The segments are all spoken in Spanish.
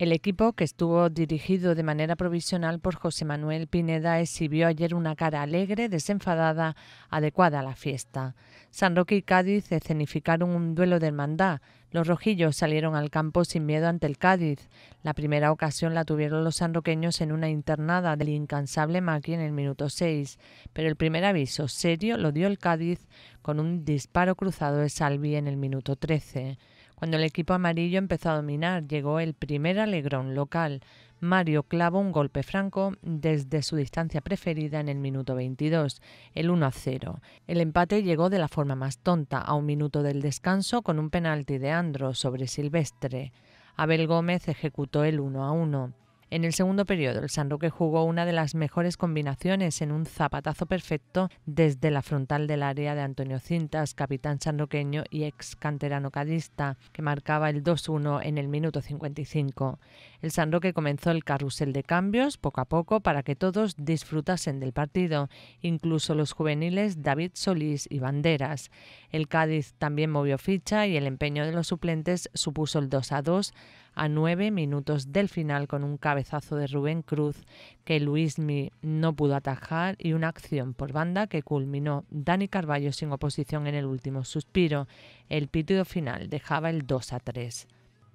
El equipo, que estuvo dirigido de manera provisional por José Manuel Pineda, exhibió ayer una cara alegre, desenfadada, adecuada a la fiesta. San Roque y Cádiz escenificaron un duelo de hermandad. Los rojillos salieron al campo sin miedo ante el Cádiz. La primera ocasión la tuvieron los sanroqueños en una internada del incansable Maki en el minuto 6, pero el primer aviso serio lo dio el Cádiz con un disparo cruzado de Salvi en el minuto 13. Cuando el equipo amarillo empezó a dominar, llegó el primer alegrón local. Mario clavó un golpe franco desde su distancia preferida en el minuto 22, el 1 a 0. El empate llegó de la forma más tonta, a un minuto del descanso con un penalti de Andro sobre Silvestre. Abel Gómez ejecutó el 1 a 1. En el segundo periodo, el San Roque jugó una de las mejores combinaciones en un zapatazo perfecto desde la frontal del área de Antonio Cintas, capitán sanroqueño y ex canterano cadista, que marcaba el 2-1 en el minuto 55. El San Roque comenzó el carrusel de cambios poco a poco para que todos disfrutasen del partido, incluso los juveniles David Solís y Banderas. El Cádiz también movió ficha y el empeño de los suplentes supuso el 2-2 a 9 minutos del final con un pezazo de Rubén Cruz que Luismi no pudo atajar y una acción por banda que culminó Dani Carballo sin oposición en el último suspiro. El pítido final dejaba el 2 a 3.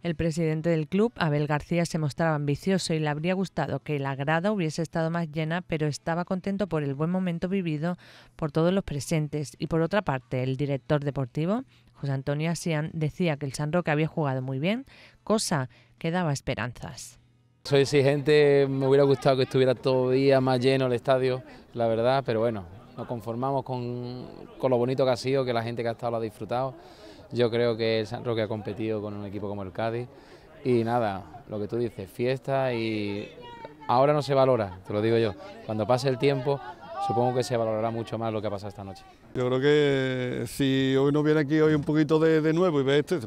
El presidente del club, Abel García, se mostraba ambicioso y le habría gustado que la grada hubiese estado más llena, pero estaba contento por el buen momento vivido por todos los presentes. Y por otra parte, el director deportivo, José Antonio Asian, decía que el San Roque había jugado muy bien, cosa que daba esperanzas. Soy exigente, me hubiera gustado que estuviera todavía más lleno el estadio, la verdad, pero bueno, nos conformamos con, lo bonito que ha sido, que la gente que ha estado lo ha disfrutado. Yo creo que el San Roque ha competido con un equipo como el Cádiz y nada, lo que tú dices, fiesta y ahora no se valora, te lo digo yo. Cuando pase el tiempo, supongo que se valorará mucho más lo que ha pasado esta noche. Yo creo que si hoy no viene aquí hoy un poquito de, nuevo y ve este,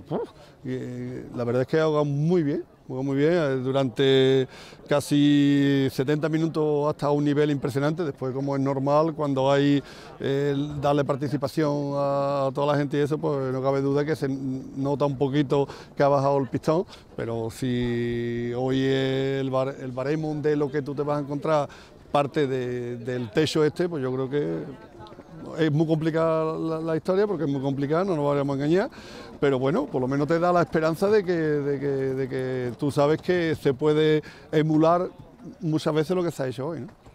eh, la verdad es que ha jugado muy bien muy bien eh, durante casi 70 minutos hasta un nivel impresionante. Después, como es normal, cuando hay darle participación a, toda la gente y eso, pues no cabe duda que se nota un poquito que ha bajado el pistón. Pero si hoy el, baremo de lo que tú te vas a encontrar parte del techo este, pues yo creo que es muy complicada la, historia porque es muy complicada, no nos vayamos a engañar, pero bueno, por lo menos te da la esperanza de que, que, tú sabes que se puede emular muchas veces lo que se ha hecho hoy.